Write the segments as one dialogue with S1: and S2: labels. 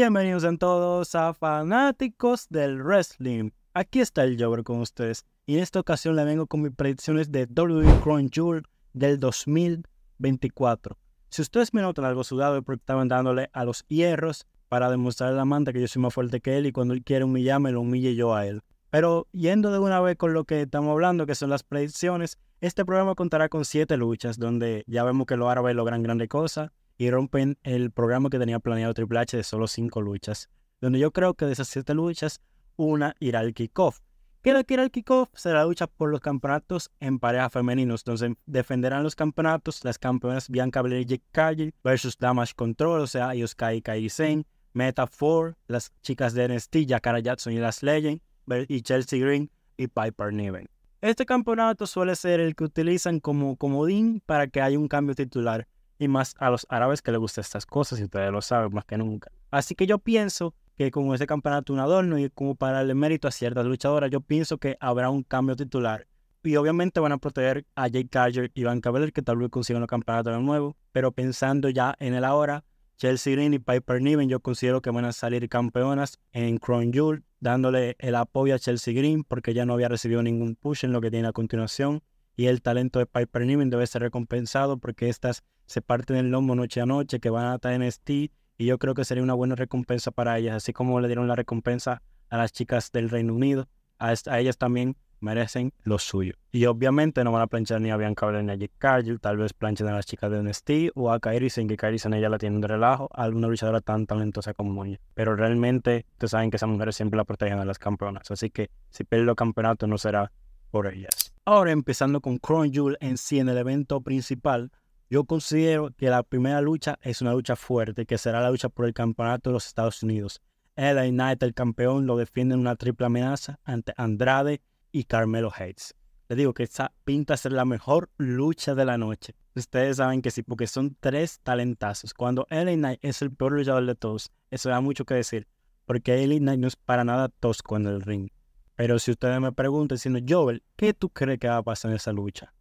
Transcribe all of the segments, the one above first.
S1: Bienvenidos en todos a Fanáticos del Wrestling. Aquí está el Jobber con ustedes. Y en esta ocasión le vengo con mis predicciones de WWE Crown Jewel del 2024. Si ustedes me notan algo sudado es porque estaban dándole a los hierros para demostrarle a la manta que yo soy más fuerte que él y cuando él quiere humillarme lo humille yo a él. Pero yendo de una vez con lo que estamos hablando, que son las predicciones, este programa contará con siete luchas donde ya vemos que lo los árabes logran grandes cosas y rompen el programa que tenía planeado Triple H de solo 5 luchas, donde yo creo que de esas 7 luchas, una irá al kickoff. Que la que irá al kickoff será lucha por los campeonatos en pareja femeninos, Entonces defenderán los campeonatos las campeonas Bianca Belair y Jake versus Damage Control, o sea, Yosuke y Kairi Sane, Meta 4, las chicas de NXT, Yakara Jackson y las Legend, y Chelsea Green y Piper Niven. Este campeonato suele ser el que utilizan como comodín para que haya un cambio titular, y más a los árabes que les gustan estas cosas y ustedes lo saben más que nunca. Así que yo pienso que con ese campeonato un adorno y como para darle mérito a ciertas luchadoras, yo pienso que habrá un cambio titular. Y obviamente van a proteger a Jake Carger y Van Cavaller que tal vez consigan un campeonato de nuevo. Pero pensando ya en el ahora, Chelsea Green y Piper Niven, yo considero que van a salir campeonas en Crown Jewel, dándole el apoyo a Chelsea Green, porque ya no había recibido ningún push en lo que tiene a continuación. Y el talento de Piper Niven debe ser recompensado porque estas se parten el lomo noche a noche, que van a estar en este, y yo creo que sería una buena recompensa para ellas, así como le dieron la recompensa a las chicas del Reino Unido, a, ellas también merecen lo suyo. Y obviamente no van a planchar ni a Bianca Belair ni a Jake Cargill, tal vez planchen a las chicas de NXT o a Kairi sin que Kairi se ella la tiene de relajo, a alguna luchadora tan talentosa como ella. Pero realmente, ustedes saben que esas mujeres siempre la protegen a las campeonas, así que si pierden campeonato no será por ellas. Ahora empezando con Crown en sí, en el evento principal, yo considero que la primera lucha es una lucha fuerte, que será la lucha por el campeonato de los Estados Unidos. LA Knight, el campeón, lo defiende en una triple amenaza ante Andrade y Carmelo Hayes. Les digo que esta pinta ser la mejor lucha de la noche. Ustedes saben que sí, porque son tres talentazos. Cuando LA Knight es el peor luchador de todos, eso da mucho que decir, porque LA Knight no es para nada tosco en el ring. Pero si ustedes me preguntan, diciendo, Joel, ¿qué tú crees que va a pasar en esa lucha?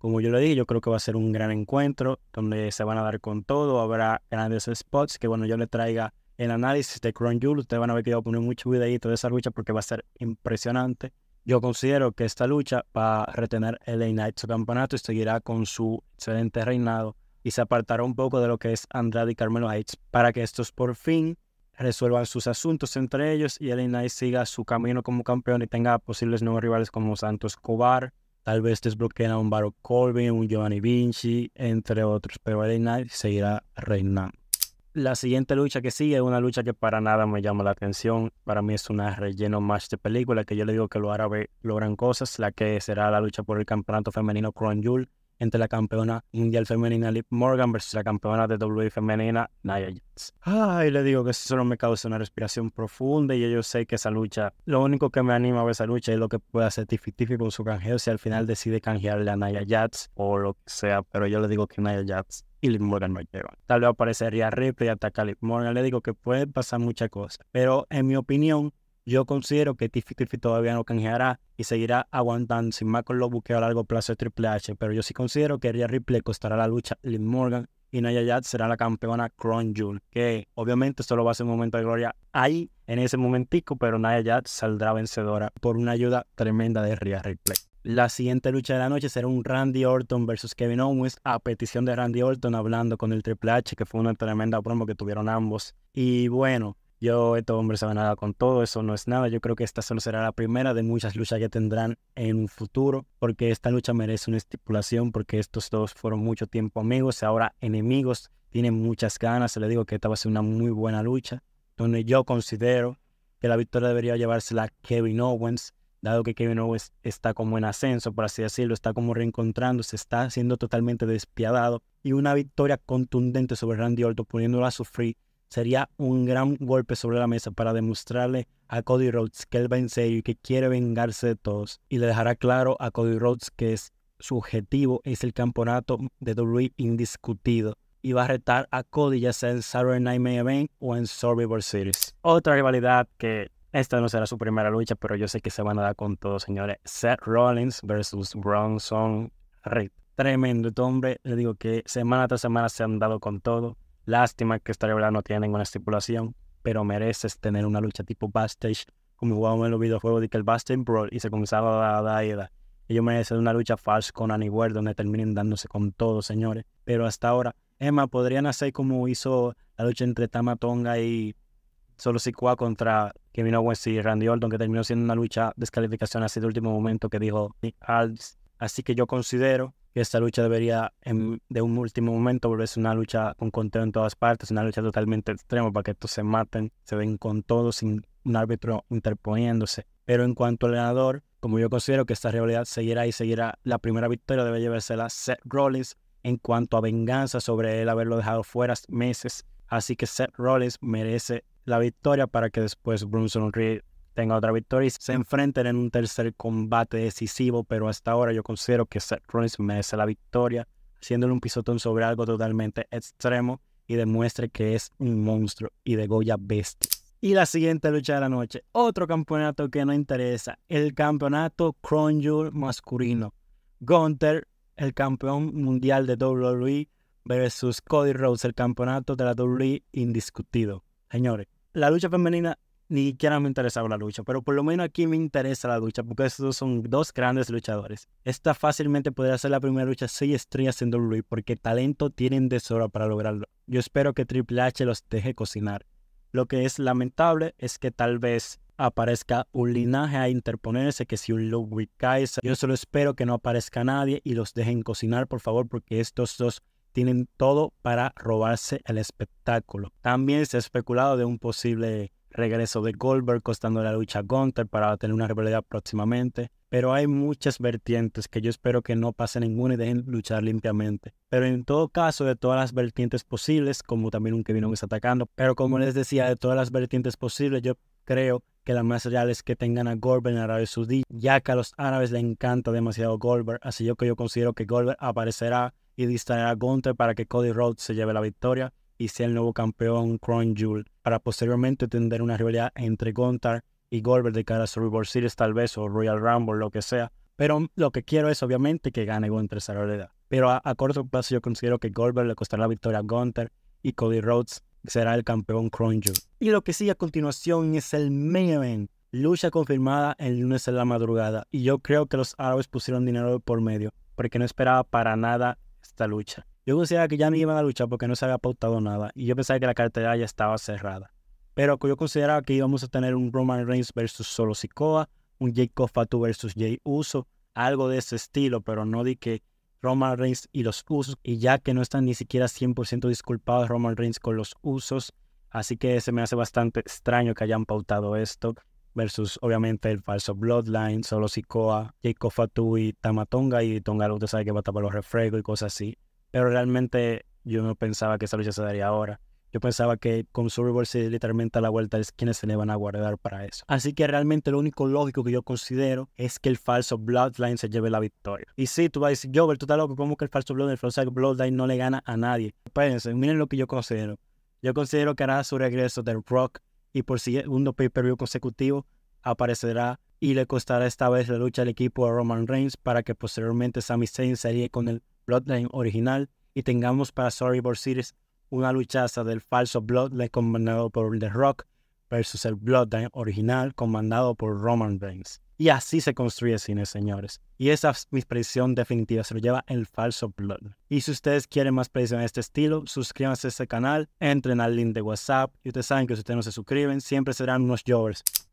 S1: Como yo le dije, yo creo que va a ser un gran encuentro donde se van a dar con todo. Habrá grandes spots que, bueno, yo le traiga el análisis de Crown Jewel, Ustedes van a ver que yo voy a poner mucho videito de esa lucha porque va a ser impresionante. Yo considero que esta lucha va a retener el Knight su campeonato y seguirá con su excelente reinado y se apartará un poco de lo que es Andrade y Carmelo Hayes para que estos por fin resuelvan sus asuntos entre ellos y el Knight siga su camino como campeón y tenga posibles nuevos rivales como Santos Cobar, Tal vez desbloqueen a un Baro Colby, un Giovanni Vinci, entre otros, pero LA seguirá reinando. La siguiente lucha que sigue es una lucha que para nada me llama la atención. Para mí es una relleno match de película que yo le digo que los árabes logran cosas. La que será la lucha por el campeonato femenino Crown Jewel entre la campeona mundial femenina Liv Morgan versus la campeona de WWE femenina Nia Jax. Ay, le digo que eso solo me causa una respiración profunda y yo sé que esa lucha, lo único que me anima a ver esa lucha es lo que puede hacer Tiffy Tiffy con su canjeo si al final decide canjearle a Nia Jax o lo que sea, pero yo le digo que Nia Jax y Liv Morgan no llevan. Tal vez aparecería Ripley y ataca a Liv Morgan. Le digo que puede pasar muchas cosas. Pero en mi opinión, yo considero que Tiffy todavía no canjeará y seguirá aguantando sin más con los a largo plazo de Triple H, pero yo sí considero que Rhea Ripley costará la lucha Liv Morgan y Naya Jax será la campeona Crown Jewel, que obviamente solo va a ser un momento de gloria ahí, en ese momentico, pero Naya Jax saldrá vencedora por una ayuda tremenda de Rhea Ripley. La siguiente lucha de la noche será un Randy Orton versus Kevin Owens a petición de Randy Orton hablando con el Triple H, que fue una tremenda promo que tuvieron ambos. Y bueno, yo, estos hombres se van a con todo, eso no es nada. Yo creo que esta solo será la primera de muchas luchas que tendrán en un futuro, porque esta lucha merece una estipulación, porque estos dos fueron mucho tiempo amigos, y ahora enemigos, tienen muchas ganas. Se le digo que esta va a ser una muy buena lucha, donde yo considero que la victoria debería llevársela Kevin Owens, dado que Kevin Owens está como en ascenso, por así decirlo, está como reencontrándose, está siendo totalmente despiadado, y una victoria contundente sobre Randy Orton, poniéndola a sufrir sería un gran golpe sobre la mesa para demostrarle a Cody Rhodes que él va en serio y que quiere vengarse de todos. Y le dejará claro a Cody Rhodes que su objetivo es el campeonato de WWE indiscutido. Y va a retar a Cody ya sea en Saturday Night Event o en Survivor Series. Otra rivalidad que esta no será su primera lucha, pero yo sé que se van a dar con todo, señores. Seth Rollins versus Bronson Reed. Tremendo, este hombre, le digo que semana tras semana se han dado con todo. Lástima que esta Wars no tiene ninguna estipulación, pero mereces tener una lucha tipo backstage, como jugábamos en los videojuegos de que el backstage brawl y se comenzaba a dar ida. Ellos merecen una lucha falsa con Annie Ward donde terminen dándose con todo, señores. Pero hasta ahora, Emma, podrían hacer como hizo la lucha entre Tama Tonga y Solo Sikoa contra Kevin Owens y Randy Orton, que terminó siendo una lucha descalificación así de último momento que dijo Nick Así que yo considero esta lucha debería en, de un último momento volverse una lucha con conteo en todas partes, una lucha totalmente extrema para que estos se maten, se den con todo sin un árbitro interponiéndose. Pero en cuanto al ganador, como yo considero que esta realidad seguirá y seguirá, la primera victoria debe llevársela Seth Rollins en cuanto a venganza sobre él haberlo dejado fuera meses. Así que Seth Rollins merece la victoria para que después Brunson Reed tenga otra victoria y se enfrenten en un tercer combate decisivo, pero hasta ahora yo considero que Seth Rollins merece la victoria, haciéndole un pisotón sobre algo totalmente extremo y demuestre que es un monstruo y de Goya bestia. Y la siguiente lucha de la noche, otro campeonato que no interesa, el campeonato Cronjul masculino. Gunther, el campeón mundial de WWE, versus Cody Rhodes, el campeonato de la WWE indiscutido. Señores, la lucha femenina ni siquiera me interesaba la lucha, pero por lo menos aquí me interesa la lucha, porque estos son dos grandes luchadores. Esta fácilmente podría ser la primera lucha seis estrellas en WWE, porque talento tienen de sobra para lograrlo. Yo espero que Triple H los deje cocinar. Lo que es lamentable es que tal vez aparezca un linaje a interponerse, que si un Ludwig Kaiser, yo solo espero que no aparezca nadie y los dejen cocinar, por favor, porque estos dos tienen todo para robarse el espectáculo. También se ha especulado de un posible regreso de Goldberg costando la lucha a Gunther para tener una rivalidad próximamente. Pero hay muchas vertientes que yo espero que no pase ninguna y dejen luchar limpiamente. Pero en todo caso, de todas las vertientes posibles, como también un Kevin Owens atacando, pero como les decía, de todas las vertientes posibles, yo creo que la más real es que tengan a Goldberg en Arabia Saudí, ya que a los árabes le encanta demasiado Goldberg, así yo que yo considero que Goldberg aparecerá y distraerá a Gunther para que Cody Rhodes se lleve la victoria y sea el nuevo campeón Crown Jewel, para posteriormente tener una rivalidad entre Gunther y Goldberg de cara a Survivor Series tal vez, o Royal Rumble, lo que sea. Pero lo que quiero es obviamente que gane Gunther esa rivalidad. Pero a, corto plazo yo considero que Goldberg le costará la victoria a Gunther y Cody Rhodes será el campeón Crown Jewel. Y lo que sigue a continuación es el main event. Lucha confirmada el lunes en la madrugada. Y yo creo que los árabes pusieron dinero por medio, porque no esperaba para nada esta lucha. Yo consideraba que ya no iban a luchar porque no se había pautado nada y yo pensaba que la cartera ya estaba cerrada. Pero yo consideraba que íbamos a tener un Roman Reigns versus Solo Sikoa, un Jake Fatu versus Jay Uso, algo de ese estilo, pero no di que Roman Reigns y los Usos, y ya que no están ni siquiera 100% disculpados Roman Reigns con los Usos, así que se me hace bastante extraño que hayan pautado esto versus obviamente el falso Bloodline, Solo Sikoa, Jake Fatu y Tamatonga y Tonga que sabe que va a tapar los refrescos y cosas así. Pero realmente yo no pensaba que esa lucha se daría ahora. Yo pensaba que con Survivor Series literalmente a la vuelta es quienes se le van a guardar para eso. Así que realmente lo único lógico que yo considero es que el falso Bloodline se lleve la victoria. Y sí, tú vas a decir, Jover, tú estás loco, ¿cómo que el falso Bloodline, el Bloodline no le gana a nadie? Espérense, miren lo que yo considero. Yo considero que hará su regreso de Rock y por segundo pay-per-view consecutivo aparecerá y le costará esta vez la lucha al equipo de Roman Reigns para que posteriormente Sami Zayn sería con el Bloodline original y tengamos para Storyboard Series una luchaza del falso Bloodline comandado por The Rock versus el Bloodline original comandado por Roman Reigns. Y así se construye cine, señores. Y esa es mi predicción definitiva, se lo lleva el falso Blood Y si ustedes quieren más predicciones de este estilo, suscríbanse a este canal, entren al link de WhatsApp y ustedes saben que si ustedes no se suscriben, siempre serán unos jovers